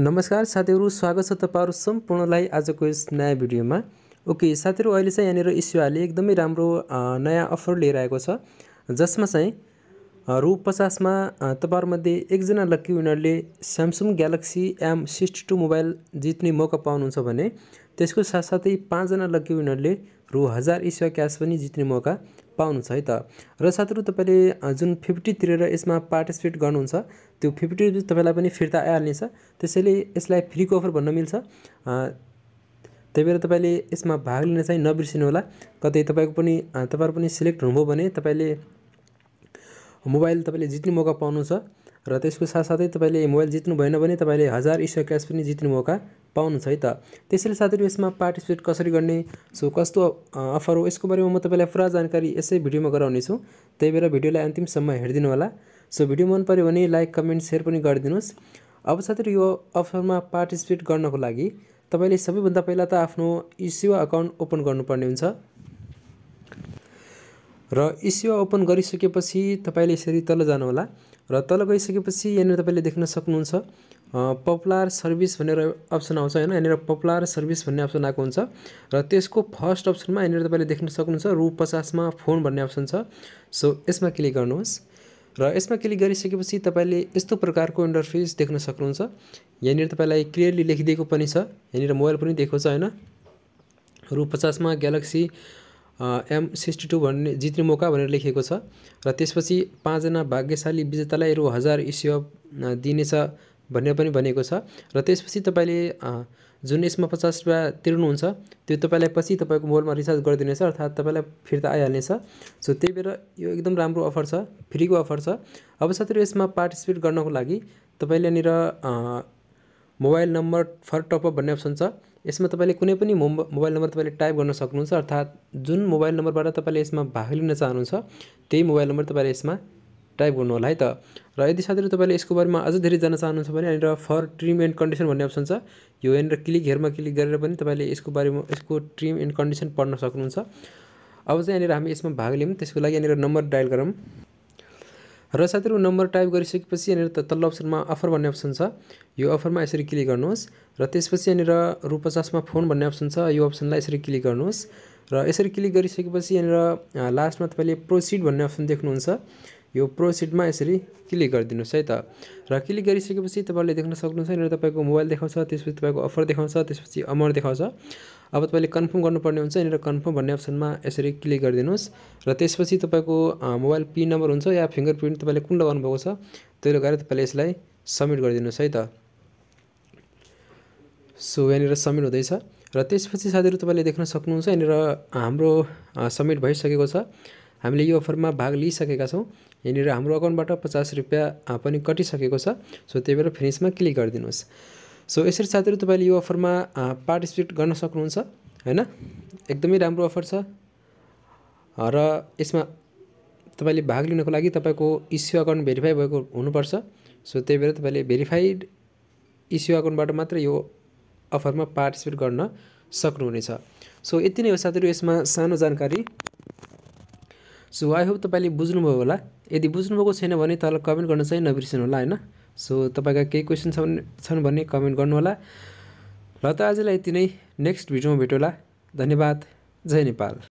नमस्कार साथीहरू स्वागत छ तपाईँहरू सम्पूर्णलाई आजको यस नयाँ भिडियोमा ओके साथीहरू अहिले चाहिँ यहाँनिर इस्युआले एकदमै राम्रो नयाँ अफर लिएर आएको छ जसमा चाहिँ रु पचासमा तपाईँहरूमध्ये एकजना लक्की विनरले Samsung Galaxy M sixty two mobile जित्ने मौका पाउनुहुन्छ भने त्यसको साथसाथै पाँचजना लक्की विनरले रु हजार इस्वा क्यास पनि जित्ने मौका पाउनुहुन्छ है त र साथीहरू तपाईँले जुन फिफ्टी तिरेर यसमा पार्टिसिपेट गर्नुहुन्छ त्यो फिफ्टी रुपिस तपाईँलाई पनि फिर्ता आइहाल्नेछ त्यसैले यसलाई फ्रीको अफर भन्न मिल्छ त्यही भएर तपाईँले यसमा भाग लिन चाहिँ नबिर्सिनु होला कतै तपाईँको पनि तपाईँहरू पनि सिलेक्ट हुनुभयो भने तपाईँले मोबाइल तपाईँले जित्ने मौका पाउनुहुन्छ र त्यसको साथसाथै तपाईँले मोबाइल जित्नु भएन भने तपाईँले हजार इस्वा क्यास पनि जित्ने मौका पाउनुहुन्छ है त त्यसैले साथीहरू यसमा पार्टिसिपेट कसरी गर्ने सो कस्तो अफर हो यसको बारेमा म तपाईँलाई पुरा जानकारी यसै भिडियोमा गराउनेछु त्यही भएर भिडियोलाई अन्तिमसम्म हेरिदिनु होला सो भिडियो मन पऱ्यो भने लाइक कमेन्ट सेयर पनि गरिदिनुहोस् अब साथीहरू यो अफरमा पार्टिसिपेट गर्नको लागि तपाईँले सबैभन्दा पहिला त आफ्नो इसिवा अकाउन्ट ओपन गर्नुपर्ने हुन्छ र इसिवा ओपन गरिसकेपछि तपाईँले यसरी तल जानुहोला र तल गइसकेपछि यहाँनिर तपाईँले देख्न सक्नुहुन्छ पपुलर सर्भिस भनेर अप्सन आउँछ होइन यहाँनिर पपुलर सर्भिस भन्ने अप्सन आएको हुन्छ र त्यसको फर्स्ट अप्सनमा यहाँनिर तपाईँले देख्न सक्नुहुन्छ रु पचासमा फोन भन्ने अप्सन छ सो यसमा क्लिक गर्नुहोस् र यसमा क्लिक गरिसकेपछि तपाईँले यस्तो प्रकारको इन्टरफेस देख्न सक्नुहुन्छ यहाँनिर तपाईँलाई क्लियरली लेखिदिएको पनि छ यहाँनिर मोबाइल पनि दिएको छ होइन रु पचासमा ग्यालेक्सी एम सिक्सटी टू भन्ने जित्ने मौका भनेर लेखिएको छ र त्यसपछि पाँचजना भाग्यशाली विजेतालाई रु हजार इस्यु दिनेछ भनेर पनि भनेको छ र त्यसपछि तपाईँले जुन यसमा पचास रुपियाँ तिर्नुहुन्छ त्यो तपाईँलाई पछि तपाईँको मोबाइलमा रिचार्ज गरिदिनेछ अर्थात् तपाईँलाई फिर्ता आइहाल्नेछ सो त्यही भएर यो एकदम राम्रो अफर छ फ्रीको अफर छ अब साथीहरू यसमा पार्टिसिपेट गर्नको लागि तपाईँले यहाँनिर मोबाइल नम्बर फर टपअप भन्ने अप्सन छ यसमा तपाईँले कुनै पनि मोबाइल नम्बर तपाईँले टाइप गर्न सक्नुहुन्छ अर्थात् जुन मोबाइल नम्बरबाट तपाईँले यसमा भाग लिन चाहनुहुन्छ त्यही मोबाइल नम्बर तपाईँले यसमा टाइप गर्नु होला है त र यदि साथीहरू तपाईँले यसको बारेमा अझ धेरै जान्न चाहनुहुन्छ भने यहाँनिर फर ट्रिम एन्ड कन्डिसन भन्ने अप्सन छ यो यहाँनिर क्लिक हेरमा क्लिक गरेर पनि तपाईँले यसको बारेमा यसको ट्रिम एन्ड कन्डिसन पढ्न सक्नुहुन्छ अब चाहिँ यहाँनिर हामी यसमा भाग लियौँ त्यसको लागि यहाँनिर नम्बर डायल गरौँ र साथीहरू नम्बर टाइप गरिसकेपछि यहाँनिर तल्लो अप्सनमा अफर भन्ने अप्सन छ यो अफरमा यसरी क्लिक गर्नुहोस् र त्यसपछि यहाँनिर रु पचासमा फोन भन्ने अप्सन छ यो अप्सनलाई यसरी क्लिक गर्नुहोस् र यसरी क्लिक गरिसकेपछि यहाँनिर लास्टमा तपाईँले प्रोसिड भन्ने अप्सन देख्नुहुन्छ यो प्रोसिडमा यसरी क्लिक गरिदिनुहोस् है त र क्लिक गरिसकेपछि तपाईँले देख्न सक्नुहुन्छ यहाँनिर तपाईँको मोबाइल देखाउँछ त्यसपछि तपाईँको अफर देखाउँछ त्यसपछि अमर देखाउँछ अब तपाईँले कन्फर्म गर्नुपर्ने हुन्छ यहाँनिर कन्फर्म भन्ने अप्सनमा यसरी क्लिक गरिदिनुहोस् र त्यसपछि तपाईँको मोबाइल पिन नम्बर हुन्छ या फिङ्गर प्रिन्ट तपाईँले कुन लगाउनुभएको छ त्यो लगाएर तपाईँले यसलाई सब्मिट गरिदिनुहोस् है त सो यहाँनिर सब्मिट हुँदैछ र त्यसपछि साथीहरू तपाईँले देख्न सक्नुहुन्छ यहाँनिर हाम्रो सब्मिट भइसकेको छ हामीले यो अफरमा भाग लिइसकेका छौँ यहाँनिर हाम्रो अकाउन्टबाट पचास रुपियाँ पनि कटिसकेको छ सो त्यही भएर फिनिसमा क्लिक गरिदिनुहोस् सो यसरी साथीहरू तपाईँले यो अफरमा पार्टिसिपेट गर्न सक्नुहुन्छ होइन एकदमै राम्रो अफर छ र यसमा तपाईँले भाग लिनको लागि तपाईँको इस्यु अकाउन्ट भेरिफाई भएको हुनुपर्छ सो त्यही भएर तपाईँले भेरिफाइड इस्यु अकाउन्टबाट मात्र यो अफरमा पार्टिसिपेट गर्न सक्नुहुनेछ सो यति नै हो साथीहरू यसमा सानो जानकारी सो आई होप तपाईँले बुझ्नुभयो होला यदि बुझ्नुभएको छैन भने तल कमेन्ट गर्न चाहिँ नबिर्सिनु होला होइन सो तपाईँका केही क्वेसन छ छन् भने कमेन्ट गर्नुहोला ल त आजलाई यति नै नेक्स्ट भिडियोमा भेटौँला धन्यवाद जय नेपाल